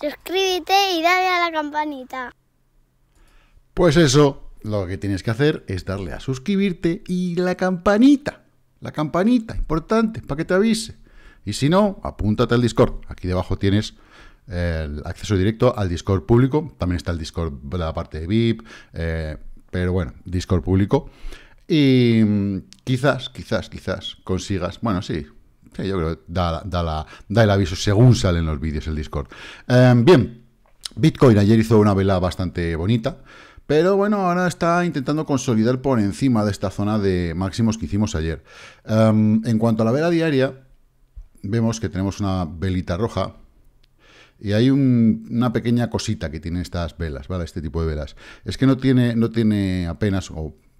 suscríbete y dale a la campanita. Pues eso, lo que tienes que hacer es darle a suscribirte y la campanita. La campanita, importante, para que te avise. Y si no, apúntate al Discord. Aquí debajo tienes el acceso directo al Discord público. También está el Discord, la parte de VIP. Eh, pero bueno, Discord público. Y mm, quizás, quizás, quizás consigas, bueno, sí, yo creo que da, el aviso según salen los vídeos el Discord. Em, bien, Bitcoin ayer hizo una vela bastante bonita. Pero bueno, ahora está intentando consolidar por encima de esta zona de máximos que hicimos ayer. Em, en cuanto a la vela diaria, vemos que tenemos una velita roja. Y hay una pequeña cosita que tiene estas velas, ¿vale? Este tipo de velas. Es que no tiene, no tiene apenas,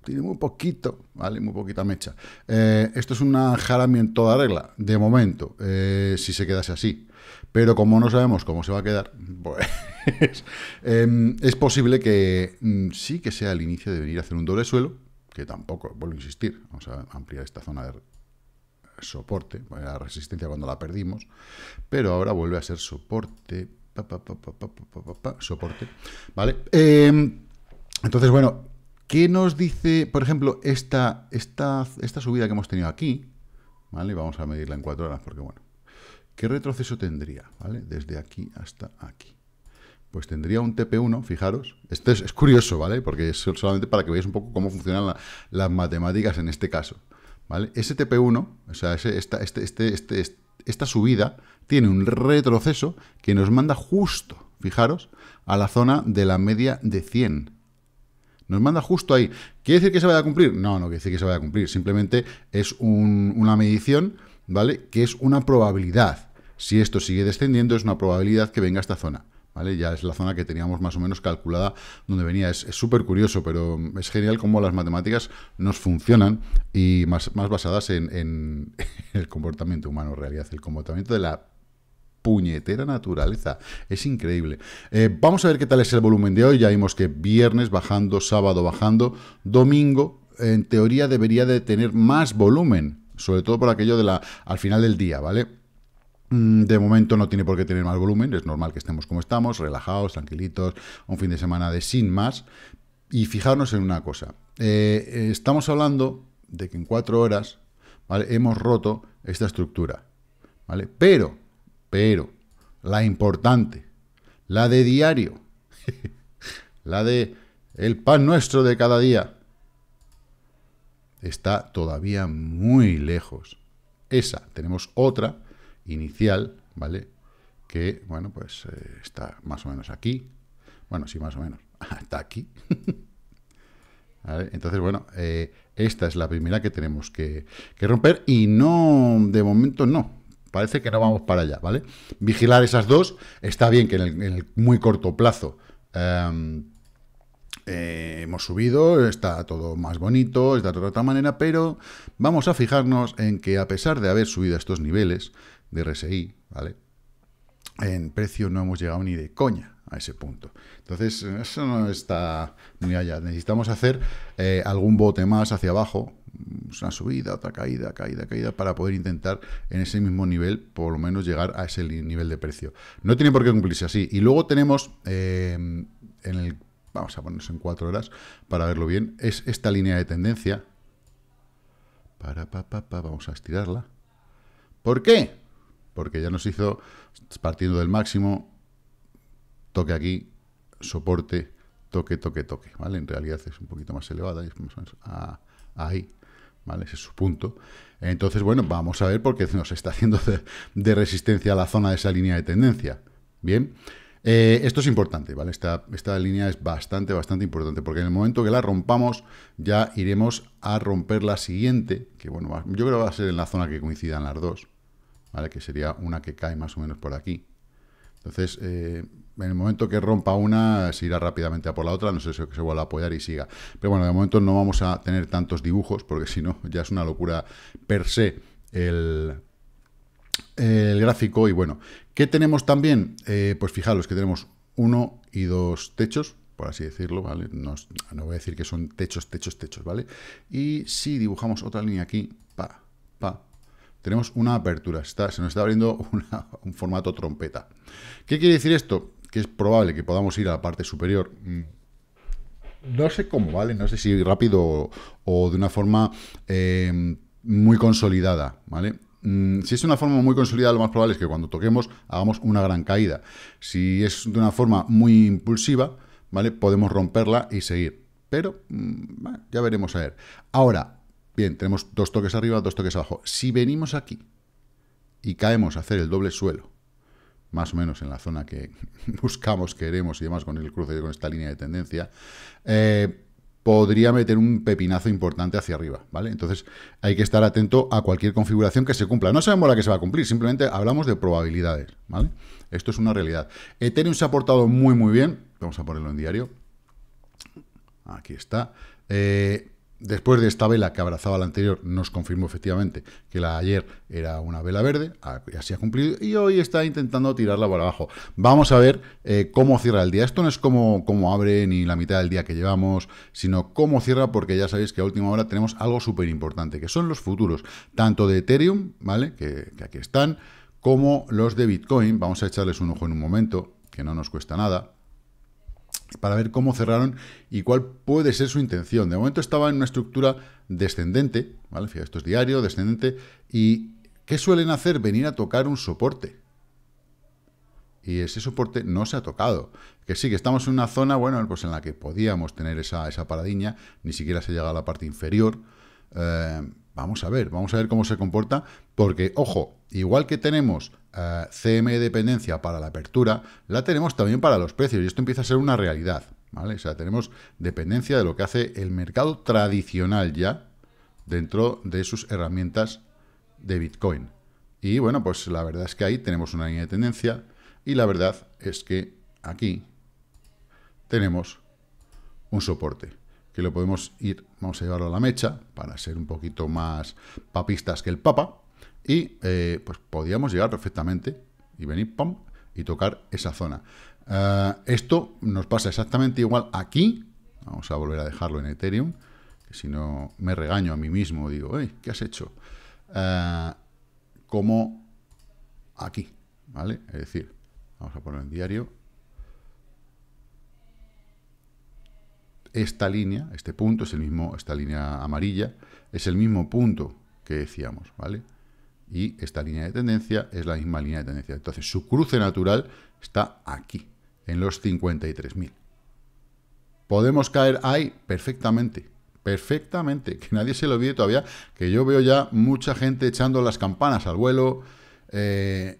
tiene muy poquito, ¿vale? Muy poquita mecha. Eh, esto es una jaramia en toda regla, de momento, eh, si se quedase así. Pero como no sabemos cómo se va a quedar, pues em, es posible que mm, sí que sea el inicio de venir a hacer un doble suelo, que tampoco, vuelvo a insistir, vamos a ampliar esta zona de soporte, pues, la resistencia cuando la perdimos, pero ahora vuelve a ser soporte, soporte, ¿vale? Em, entonces, bueno, ¿Qué nos dice, por ejemplo, esta, esta subida que hemos tenido aquí? ¿Vale? Vamos a medirla en cuatro horas porque, bueno, ¿qué retroceso tendría? ¿Vale? Desde aquí hasta aquí. Pues tendría un TP1, fijaros. Esto es, curioso, ¿vale? Porque es solamente para que veáis un poco cómo funcionan las matemáticas en este caso. ¿Vale? Ese TP1, o sea, esta, este, este, este, esta subida tiene un retroceso que nos manda justo, fijaros, a la zona de la media de 100. Nos manda justo ahí. ¿Quiere decir que se vaya a cumplir? No, no quiere decir que se vaya a cumplir. Simplemente es una medición, ¿vale? Que es una probabilidad. Si esto sigue descendiendo, es una probabilidad que venga a esta zona. ¿Vale? Ya es la zona que teníamos más o menos calculada donde venía. Es súper curioso, pero es genial cómo las matemáticas nos funcionan y más, más basadas en, en, el comportamiento humano, en realidad, el comportamiento de la puñetera naturaleza. Es increíble. Eh, vamos a ver qué tal es el volumen de hoy. Ya vimos que viernes bajando, sábado bajando, domingo en teoría debería de tener más volumen, sobre todo por aquello de la al final del día, ¿vale? Mm, de momento no tiene por qué tener más volumen, es normal que estemos como estamos, relajados, tranquilitos, un fin de semana de sin más. Y fijarnos en una cosa, eh, estamos hablando de que en cuatro horas hemos roto esta estructura, ¿vale? Pero pero la importante, la de diario, la de el pan nuestro de cada día, está todavía muy lejos. Esa, tenemos otra inicial, ¿vale? Que, bueno, pues eh, está más o menos aquí. Bueno, sí, más o menos. Está aquí. Entonces, bueno, eh, esta es la primera que tenemos que romper y no, de momento no. Parece que no vamos para allá, ¿vale? Vigilar esas dos. Está bien que en el, muy corto plazo em, eh, hemos subido, está todo más bonito, está de otra manera, pero vamos a fijarnos en que a pesar de haber subido estos niveles de RSI, ¿vale? en precio no hemos llegado ni de coña a ese punto. Entonces, eso no está muy allá. Necesitamos hacer eh, algún bote más hacia abajo, una subida, otra caída, caída, caída, para poder intentar en ese mismo nivel, por lo menos llegar a ese nivel de precio. No tiene por qué cumplirse así. Y luego tenemos eh, en el... Vamos a ponernos en cuatro horas para verlo bien. Es esta línea de tendencia. Para, vamos a estirarla. ¿Por qué? porque ya nos hizo, partiendo del máximo, toque aquí, soporte, toque, toque, toque, ¿vale? En realidad es un poquito más elevada, es más o menos ahí, ¿vale? Ese es su punto. Entonces, bueno, vamos a ver por qué nos está haciendo de, resistencia la zona de esa línea de tendencia, ¿bien? Eh, esto es importante, ¿vale? Esta, esta línea es bastante, bastante importante, porque en el momento que la rompamos, ya iremos a romper la siguiente, que bueno, yo creo que va a ser en la zona que coincidan las dos, ¿vale? Que sería una que cae más o menos por aquí. Entonces, eh, en el momento que rompa una, se irá rápidamente a por la otra, no sé si se vuelva a apoyar y siga. Pero bueno, de momento no vamos a tener tantos dibujos, porque si no, ya es una locura per se el, el gráfico. Y bueno, ¿qué tenemos también? Eh, pues fijaros que tenemos uno y dos techos, por así decirlo, ¿vale? No, no, voy a decir que son techos, techos, techos, ¿vale? Y si dibujamos otra línea aquí, pa, pa, tenemos una apertura, se nos está abriendo un formato trompeta. ¿Qué quiere decir esto? Que es probable que podamos ir a la parte superior. Mm, no sé cómo, ¿vale? No sé si rápido o, de una forma eh, muy consolidada, ¿vale? Mm, si es una forma muy consolidada, lo más probable es que cuando toquemos hagamos una gran caída. Si es de una forma muy impulsiva, ¿vale? Podemos romperla y seguir. Pero mm, ya veremos a ver. Ahora, Bien, tenemos dos toques arriba, dos toques abajo. Si venimos aquí y caemos a hacer el doble suelo, más o menos en la zona que buscamos, queremos y demás con el cruce con esta línea de tendencia, eh, podría meter un pepinazo importante hacia arriba, ¿vale? Entonces hay que estar atento a cualquier configuración que se cumpla. No sabemos la que se va a cumplir, simplemente hablamos de probabilidades, ¿vale? Esto es una realidad. Ethereum se ha portado muy, muy bien. Vamos a ponerlo en diario. Aquí está. Eh, Después de esta vela que abrazaba la anterior, nos confirmó efectivamente que la ayer era una vela verde, así ha cumplido, y hoy está intentando tirarla por abajo. Vamos a ver eh, cómo cierra el día. Esto no es cómo, abre ni la mitad del día que llevamos, sino cómo cierra, porque ya sabéis que a última hora tenemos algo súper importante, que son los futuros, tanto de Ethereum, ¿vale? Que, que aquí están, como los de Bitcoin. Vamos a echarles un ojo en un momento, que no nos cuesta nada para ver cómo cerraron y cuál puede ser su intención. De momento estaba en una estructura descendente, ¿vale? esto es diario, descendente, y ¿qué suelen hacer? Venir a tocar un soporte. Y ese soporte no se ha tocado. Que sí, que estamos en una zona, bueno, pues en la que podíamos tener esa, esa paradiña, ni siquiera se llega a la parte inferior, eh, Vamos a ver, vamos a ver cómo se comporta, porque, ojo, igual que tenemos eh, CM dependencia para la apertura, la tenemos también para los precios, y esto empieza a ser una realidad, ¿vale? O sea, tenemos dependencia de lo que hace el mercado tradicional ya dentro de sus herramientas de Bitcoin. Y bueno, pues la verdad es que ahí tenemos una línea de tendencia, y la verdad es que aquí tenemos un soporte que lo podemos ir, vamos a llevarlo a la mecha, para ser un poquito más papistas que el Papa, y eh, pues podíamos llegar perfectamente y venir, pam, y tocar esa zona. Eh, esto nos pasa exactamente igual aquí, vamos a volver a dejarlo en Ethereum, que si no me regaño a mí mismo, digo, hey, ¿qué has hecho? Eh, como aquí, ¿vale? Es decir, vamos a poner en diario, esta línea, este punto, es el mismo, esta línea amarilla, es el mismo punto que decíamos, ¿vale? Y esta línea de tendencia es la misma línea de tendencia. Entonces, su cruce natural está aquí, en los 53.000. ¿Podemos caer ahí? Perfectamente, perfectamente, que nadie se lo olvide todavía, que yo veo ya mucha gente echando las campanas al vuelo, eh,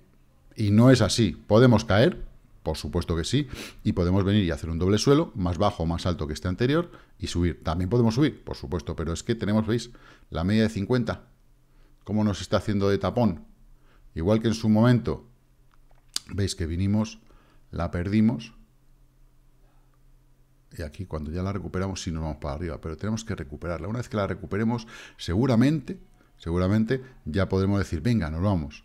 y no es así. Podemos caer, por supuesto que sí, y podemos venir y hacer un doble suelo, más bajo o más alto que este anterior, y subir. También podemos subir, por supuesto, pero es que tenemos, veis, la media de 50. ¿Cómo nos está haciendo de tapón? Igual que en su momento, veis que vinimos, la perdimos, y aquí cuando ya la recuperamos sí nos vamos para arriba, pero tenemos que recuperarla. Una vez que la recuperemos, seguramente, seguramente ya podremos decir, venga, nos vamos.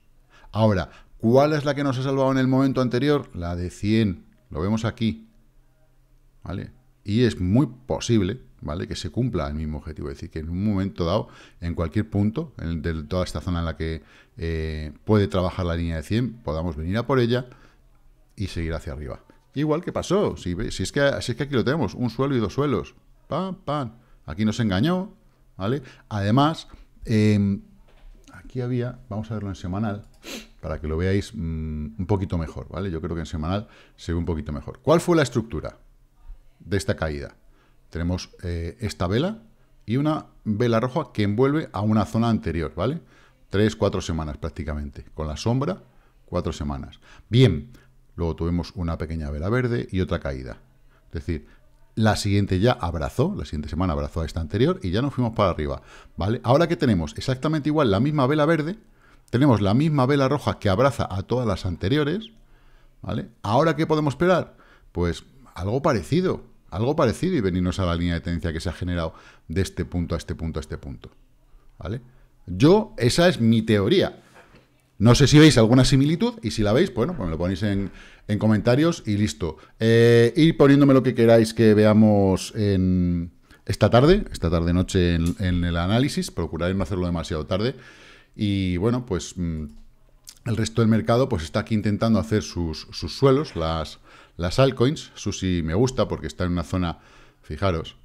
Ahora, ¿Cuál es la que nos ha salvado en el momento anterior? La de 100. Lo vemos aquí. ¿Vale? Y es muy posible, ¿vale? Que se cumpla el mismo objetivo. Es decir, que en un momento dado, en cualquier punto de toda esta zona en la que eh, puede trabajar la línea de 100, podamos venir a por ella y seguir hacia arriba. Igual que pasó. Si, es, que, es que aquí lo tenemos, un suelo y dos suelos. Pam, pam. Aquí nos engañó, ¿vale? Además, em, aquí había, vamos a verlo en semanal, para que lo veáis mm, un poquito mejor, ¿vale? Yo creo que en semanal se ve un poquito mejor. ¿Cuál fue la estructura de esta caída? Tenemos eh, esta vela y una vela roja que envuelve a una zona anterior, ¿vale? Tres, cuatro semanas prácticamente. Con la sombra, cuatro semanas. Bien, luego tuvimos una pequeña vela verde y otra caída. Es decir, la siguiente ya abrazó, la siguiente semana abrazó a esta anterior y ya nos fuimos para arriba, ¿vale? Ahora que tenemos exactamente igual la misma vela verde, tenemos la misma vela roja que abraza a todas las anteriores, ¿vale? ¿Ahora qué podemos esperar? Pues algo parecido, algo parecido y venirnos a la línea de tendencia que se ha generado de este punto a este punto a este punto, ¿vale? Yo, esa es mi teoría. No sé si veis alguna similitud y si la veis, bueno, pues me lo ponéis en, comentarios y listo. Eh, ir poniéndome lo que queráis que veamos en esta tarde, esta tarde-noche en, el análisis, procuraré no hacerlo demasiado tarde, y bueno, pues mm, el resto del mercado pues está aquí intentando hacer sus, sus suelos, las, las altcoins. Susi me gusta porque está en una zona, fijaros,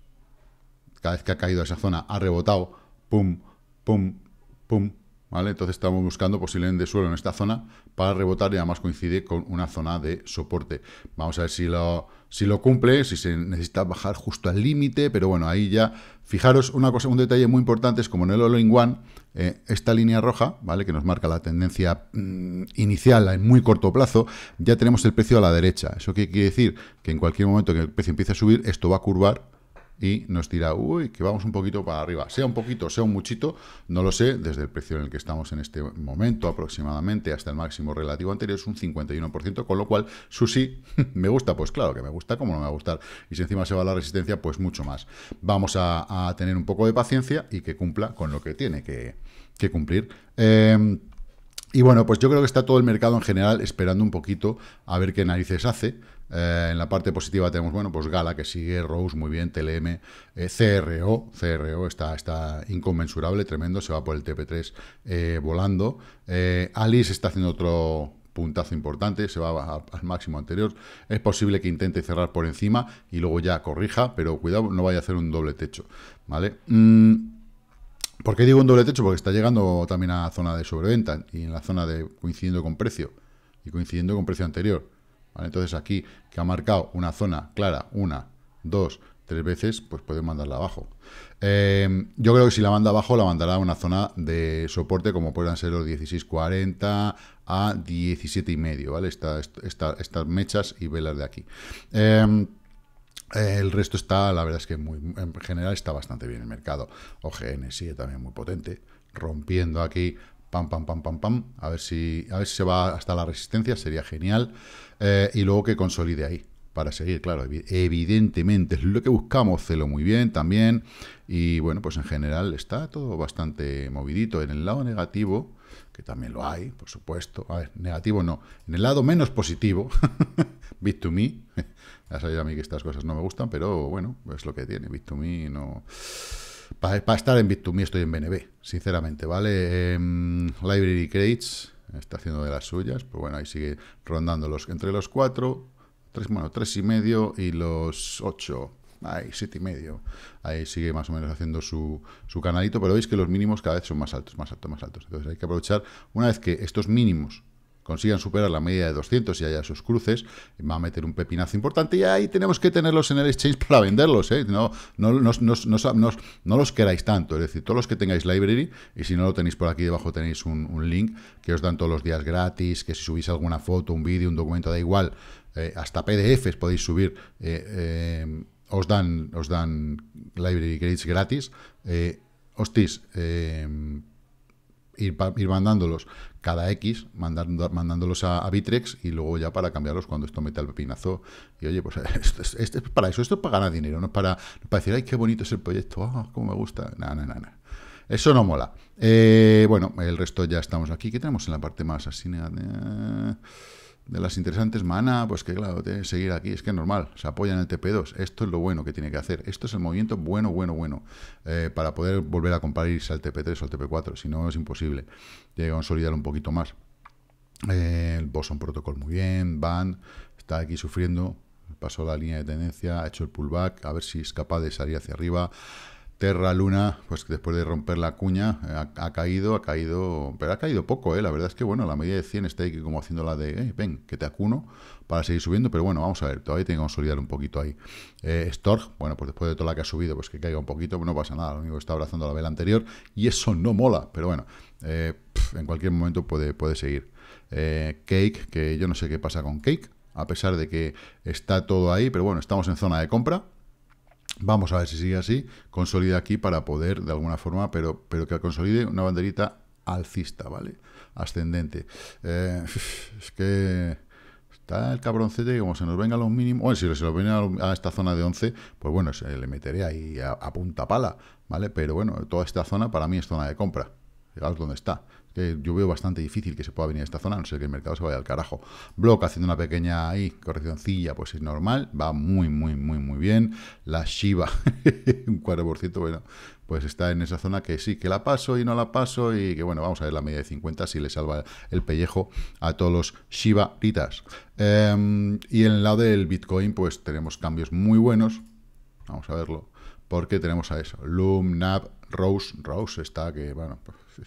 cada vez que ha caído esa zona ha rebotado, pum, pum, pum, entonces estamos buscando posiblemente suelo en esta zona para rebotar y además coincide con una zona de soporte. Vamos a ver si lo, si lo cumple, si se necesita bajar justo al límite, pero bueno, ahí ya... Fijaros, una cosa, un detalle muy importante es como en el all in One, eh, esta línea roja, ¿vale? Que nos marca la tendencia mm, inicial en muy corto plazo, ya tenemos el precio a la derecha. ¿Eso qué quiere decir? Que en cualquier momento que el precio empiece a subir, esto va a curvar y nos dirá, uy, que vamos un poquito para arriba. Sea un poquito, sea un muchito, no lo sé, desde el precio en el que estamos en este momento aproximadamente hasta el máximo relativo anterior es un 51%, con lo cual, Susi, ¿me gusta? Pues claro que me gusta, como no me va a gustar? Y si encima se va la resistencia, pues mucho más. Vamos a, tener un poco de paciencia y que cumpla con lo que tiene que, cumplir. Em, y bueno, pues yo creo que está todo el mercado en general esperando un poquito a ver qué narices hace, eh, en la parte positiva tenemos, bueno, pues Gala que sigue, Rose muy bien, TLM, eh, CRO, CRO está, está inconmensurable, tremendo, se va por el TP3 eh, volando. Alice está haciendo otro puntazo importante, se va al máximo anterior, es posible que intente cerrar por encima y luego ya corrija, pero cuidado, no vaya a hacer un doble techo, ¿vale? Mm, ¿Por qué digo un doble techo? Porque está llegando también a zona de sobreventa y en la zona de coincidiendo con precio y coincidiendo con precio anterior. Entonces aquí, que ha marcado una zona clara, una, dos, tres veces, pues puede mandarla abajo. Em, yo creo que si la manda abajo, la mandará a una zona de soporte, como puedan ser los 16.40 a 17,5, ¿vale? estas mechas y velas de aquí. Em, el resto está, la verdad es que muy, en general está bastante bien el mercado. OGN sigue también muy potente, rompiendo aquí pam, pam, pam, pam, pam, a ver si, a ver se va hasta la resistencia, sería genial, eh, y luego que consolide ahí para seguir, claro, evidentemente es lo que buscamos, celo muy bien también, y bueno, pues en general está todo bastante movidito, en el lado negativo, que también lo hay, por supuesto, a ver, negativo no, en el lado menos positivo, bit to me, ya sabéis a mí que estas cosas no me gustan, pero bueno, es lo que tiene, bit to me no... Para, estar en Bit2Me estoy en BNB, sinceramente, ¿vale? Em, Library Crates está haciendo de las suyas, pues bueno, ahí sigue rondando los, entre los 4, bueno, tres y medio y los 8, ahí siete y medio. Ahí sigue más o menos haciendo su, su canalito, pero veis que los mínimos cada vez son más altos, más altos, más altos. Entonces hay que aprovechar, una vez que estos mínimos consigan superar la media de 200 y haya sus cruces, va a meter un pepinazo importante y ahí tenemos que tenerlos en el exchange para venderlos, ¿eh? No, no, no, los queráis tanto, es decir, todos los que tengáis library, y si no lo tenéis por aquí debajo tenéis un, link que os dan todos los días gratis, que si subís alguna foto, un vídeo, un documento, da igual, eh, hasta PDFs podéis subir, eh, os, dan, dan library credits gratis. hostis, ir, ir mandándolos cada X, mandándolos a, a, y luego ya para cambiarlos cuando esto mete al pepinazo. Y oye, pues esto es, para eso, esto es para ganar dinero, no es para, para decir, ay, qué bonito es el proyecto, ah, cómo me gusta. Nada, nada, Eso no mola. Eh, bueno, el resto ya estamos aquí. ¿Qué tenemos en la parte más así? de las interesantes, mana, pues que claro, tiene seguir aquí, es que es normal, se apoya en el TP2, esto es lo bueno que tiene que hacer, esto es el movimiento bueno, bueno, bueno, eh, para poder volver a comparar irse al TP3 o al TP4, si no es imposible, Llega a consolidar un poquito más. Eh, el Boson Protocol muy bien, van está aquí sufriendo, pasó la línea de tendencia, ha hecho el pullback, a ver si es capaz de salir hacia arriba. Terra Luna, pues después de romper la cuña, eh, ha, caído, ha caído, pero ha caído poco, ¿eh? La verdad es que, bueno, la medida de 100 está ahí como haciendo la de, eh, ven, que te acuno para seguir subiendo, pero bueno, vamos a ver, todavía tiene que consolidar un poquito ahí. Eh, bueno, pues después de toda la que ha subido, pues que caiga un poquito, no pasa nada, lo único está abrazando la vela anterior, y eso no mola, pero bueno, eh, en cualquier momento puede, puede seguir. cake, que yo no sé qué pasa con Cake, a pesar de que está todo ahí, pero bueno, estamos en zona de compra, Vamos a ver si sigue así, consolida aquí para poder, de alguna forma, pero, pero que consolide una banderita alcista, ¿vale? Ascendente. Eh, es que está el cabroncete que como se nos venga a los mínimos, bueno, si se lo viene a esta zona de 11, pues bueno, se le meteré ahí a, punta pala, ¿vale? Pero bueno, toda esta zona para mí es zona de compra, fijaos dónde está que yo veo bastante difícil que se pueda venir a esta zona, no sé que el mercado se vaya al carajo. Block haciendo una pequeña ahí, correccioncilla, pues es normal, va muy, muy, muy, muy bien. La Shiba, un 4%, bueno, pues está en esa zona que sí, que la paso y no la paso y que bueno, vamos a ver la media de 50 si le salva el pellejo a todos los Shibaritas. Ritas. Em, y en el lado del Bitcoin, pues tenemos cambios muy buenos, vamos a verlo, porque tenemos a eso, Loom, NAB, Rose, Rose está que, bueno, pues... Sí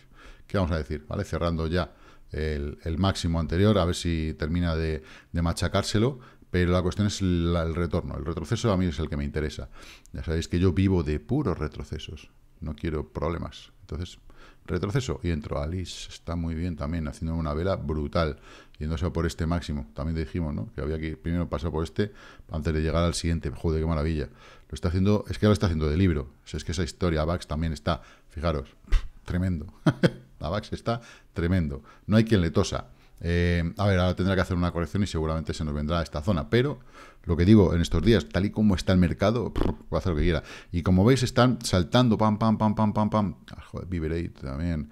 ¿Qué vamos a decir? ¿Vale? Cerrando ya el, máximo anterior, a ver si termina de, machacárselo. Pero la cuestión es el retorno. El retroceso a mí es el que me interesa. Ya sabéis que yo vivo de puros retrocesos. No quiero problemas. Entonces, retroceso y entro. Alice está muy bien también, haciendo una vela brutal, yéndose por este máximo. También dijimos, ¿no? Que había que primero pasar por este antes de llegar al siguiente. Joder, qué maravilla. Lo está haciendo, es que lo está haciendo de libro. es que esa historia, Vax, también está, fijaros, tremendo. AVAX está tremendo. No hay quien le tosa. Eh, a ver, ahora tendrá que hacer una corrección y seguramente se nos vendrá a esta zona. Pero lo que digo, en estos días, tal y como está el mercado, puede a hacer lo que quiera. Y como veis, están saltando, pam, pam, pam, pam, pam, pam. Ah, joder, Viverate también.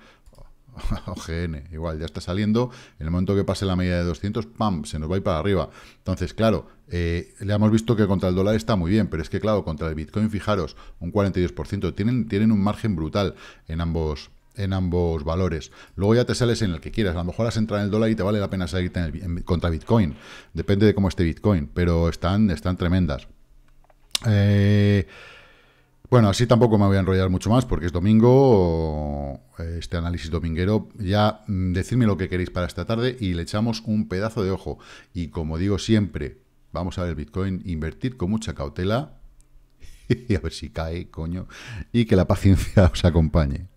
OGN, igual, ya está saliendo. En el momento que pase la media de 200, ¡pam! Se nos va a ir para arriba. Entonces, claro, le eh, hemos visto que contra el dólar está muy bien, pero es que, claro, contra el Bitcoin, fijaros, un 42%. Tienen, tienen un margen brutal en ambos, en ambos valores. Luego ya te sales en el que quieras. A lo mejor has entrado en el dólar y te vale la pena salirte contra Bitcoin. Depende de cómo esté Bitcoin, pero están, están tremendas. Eh, bueno, así tampoco me voy a enrollar mucho más porque es domingo, este análisis dominguero. Ya mm, decidme lo que queréis para esta tarde y le echamos un pedazo de ojo. Y como digo siempre, vamos a ver el Bitcoin, invertir con mucha cautela y a ver si cae, coño, y que la paciencia os acompañe.